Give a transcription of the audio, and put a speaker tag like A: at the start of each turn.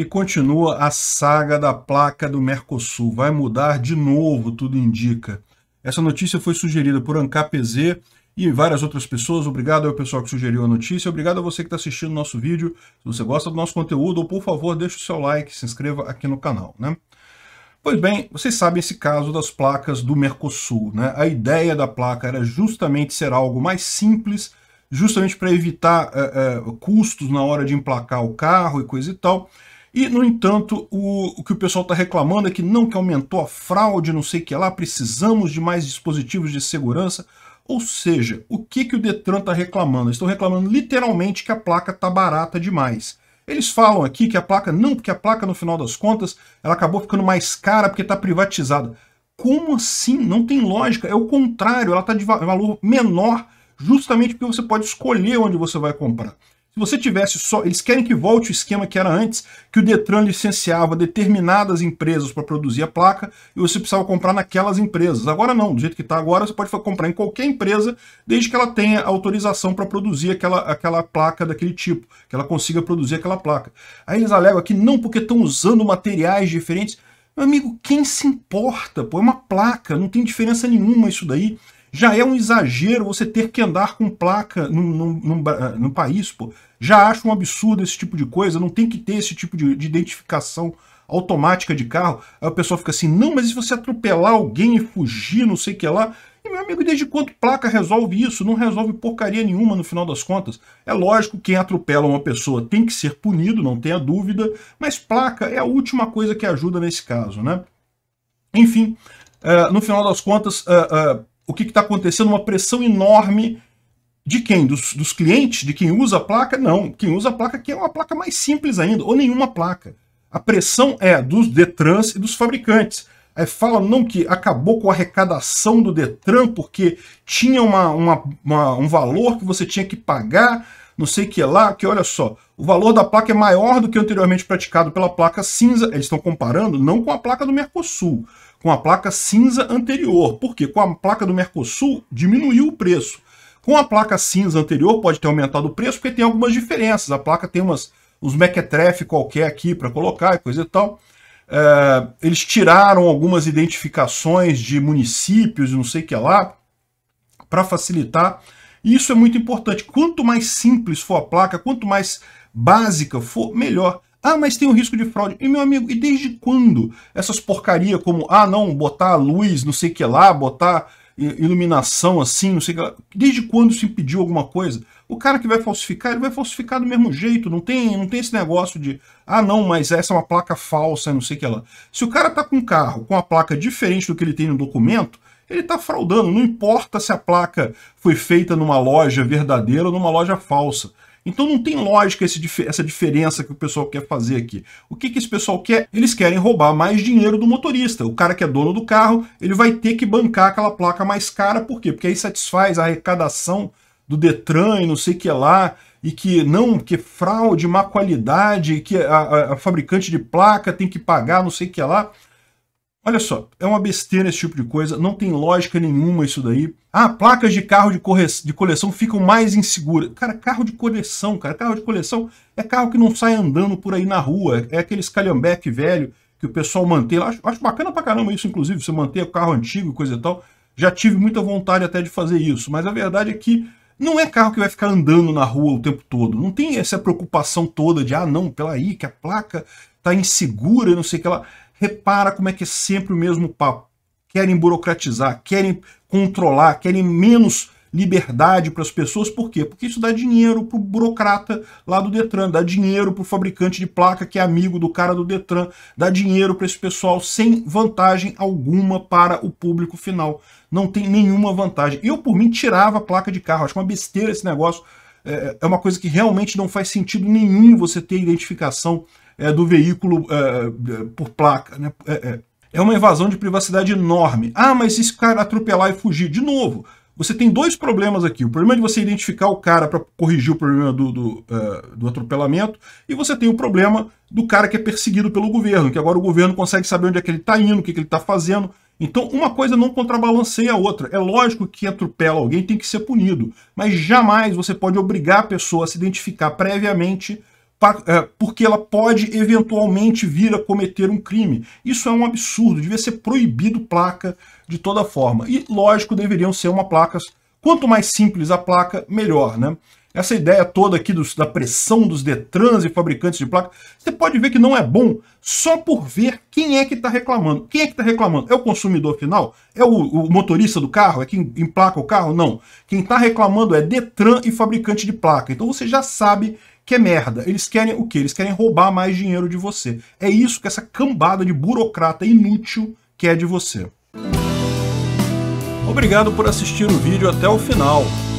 A: E continua a saga da placa do Mercosul. Vai mudar de novo, tudo indica. Essa notícia foi sugerida por ANCAPZ e várias outras pessoas. Obrigado ao pessoal que sugeriu a notícia. Obrigado a você que está assistindo o nosso vídeo. Se você gosta do nosso conteúdo, por favor, deixe o seu like, se inscreva aqui no canal. Né? Pois bem, vocês sabem esse caso das placas do Mercosul. Né? A ideia da placa era justamente ser algo mais simples, justamente para evitar eh, eh, custos na hora de emplacar o carro e coisa e tal. E, no entanto, o, o que o pessoal está reclamando é que não que aumentou a fraude, não sei o que lá, precisamos de mais dispositivos de segurança. Ou seja, o que, que o Detran está reclamando? estão reclamando literalmente que a placa está barata demais. Eles falam aqui que a placa, não, porque a placa no final das contas, ela acabou ficando mais cara porque está privatizada. Como assim? Não tem lógica. É o contrário, ela está de valor menor, justamente porque você pode escolher onde você vai comprar. Se você tivesse só. Eles querem que volte o esquema que era antes, que o Detran licenciava determinadas empresas para produzir a placa e você precisava comprar naquelas empresas. Agora não, do jeito que está agora, você pode comprar em qualquer empresa, desde que ela tenha autorização para produzir aquela, aquela placa daquele tipo, que ela consiga produzir aquela placa. Aí eles alegam que não porque estão usando materiais diferentes. Meu amigo, quem se importa? Pô, é uma placa, não tem diferença nenhuma isso daí. Já é um exagero você ter que andar com placa no no no país, pô. Já acho um absurdo esse tipo de coisa, não tem que ter esse tipo de, de identificação automática de carro. Aí o pessoal fica assim, não, mas e se você atropelar alguém e fugir, não sei o que lá? E, meu amigo, desde quando placa resolve isso? Não resolve porcaria nenhuma no final das contas. É lógico que quem atropela uma pessoa tem que ser punido, não tenha dúvida, mas placa é a última coisa que ajuda nesse caso, né? Enfim, uh, no final das contas, uh, uh, o que está acontecendo? Uma pressão enorme de quem? Dos, dos, clientes? De quem usa a placa? Não. Quem usa a placa quer é uma placa mais simples ainda, ou nenhuma placa. A pressão é dos Detrans e dos fabricantes. Aí fala não que acabou com a arrecadação do Detran porque tinha uma, uma, uma, um valor que você tinha que pagar, não sei o que lá, que olha só, o valor da placa é maior do que anteriormente praticado pela placa cinza. Eles estão comparando não com a placa do Mercosul, com a placa cinza anterior, porque com a placa do Mercosul diminuiu o preço. Com a placa cinza anterior pode ter aumentado o preço, porque tem algumas diferenças. A placa tem umas, uns mequetrefe qualquer aqui para colocar e coisa e tal. É, eles tiraram algumas identificações de municípios, não sei o que lá, para facilitar. E isso é muito importante. Quanto mais simples for a placa, quanto mais básica for, melhor. Ah, mas tem o um risco de fraude. E meu amigo, e desde quando essas porcaria como, ah, não, botar luz, não sei o que lá, botar iluminação assim, não sei o que lá. Desde quando se impediu alguma coisa? O cara que vai falsificar, ele vai falsificar do mesmo jeito, não tem, não tem esse negócio de, ah, não, mas essa é uma placa falsa, não sei o que lá. Se o cara tá com um carro com a placa diferente do que ele tem no documento, ele está fraudando, não importa se a placa foi feita numa loja verdadeira ou numa loja falsa. Então não tem lógica esse, essa diferença que o pessoal quer fazer aqui. O que, que esse pessoal quer? Eles querem roubar mais dinheiro do motorista. O cara que é dono do carro, ele vai ter que bancar aquela placa mais cara, por quê? Porque aí satisfaz a arrecadação do Detran e não sei o que lá, e que não, que fraude, má qualidade, que a, a, a fabricante de placa tem que pagar não sei o que lá. Olha só, é uma besteira esse tipo de coisa, não tem lógica nenhuma isso daí. Ah, placas de carro de, corre... de coleção ficam mais inseguras. Cara, carro de coleção, cara, carro de coleção é carro que não sai andando por aí na rua, é aquele calhambeque velho que o pessoal mantém. Acho, acho bacana pra caramba isso, inclusive, você manter o carro antigo e coisa e tal. Já tive muita vontade até de fazer isso, mas a verdade é que não é carro que vai ficar andando na rua o tempo todo. Não tem essa preocupação toda de, ah, não, pela aí, que a placa tá insegura, não sei o que lá. Ela Repara como é que é sempre o mesmo papo. Querem burocratizar, querem controlar, querem menos liberdade para as pessoas, por quê? Porque isso dá dinheiro para o burocrata lá do Detran, dá dinheiro para o fabricante de placa que é amigo do cara do Detran, dá dinheiro para esse pessoal sem vantagem alguma para o público final. Não tem nenhuma vantagem. Eu, por mim, tirava a placa de carro, acho uma besteira esse negócio, é, é uma coisa que realmente não faz sentido nenhum você ter identificação é, do veículo é, é por placa. Né? É, é. é, uma invasão de privacidade enorme. Ah, mas se esse cara atropelar e fugir? De novo, você tem dois problemas aqui. O problema de você identificar o cara para corrigir o problema do, do, do atropelamento, e você tem o problema do cara que é perseguido pelo governo, que agora o governo consegue saber onde é que ele está indo, o que, que ele está fazendo. Então, uma coisa não contrabalanceia a outra. É lógico que atropela alguém tem que ser punido, mas jamais você pode obrigar a pessoa a se identificar previamente é, porque ela pode eventualmente vir a cometer um crime. Isso é um absurdo, devia ser proibido placa de toda forma. E, lógico, deveriam ser uma placas, quanto mais simples a placa, melhor, né? Essa ideia toda aqui dos, da pressão dos Detrans e fabricantes de placa, você pode ver que não é bom só por ver quem é que está reclamando. Quem é que está reclamando? É o consumidor final? É o, o, motorista do carro? É quem emplaca o carro? Não. Quem está reclamando é Detran e fabricante de placa. Então você já sabe que é merda. Eles querem o quê? Eles querem roubar mais dinheiro de você. É isso que essa cambada de burocrata inútil quer de você. Obrigado por assistir o vídeo até o final.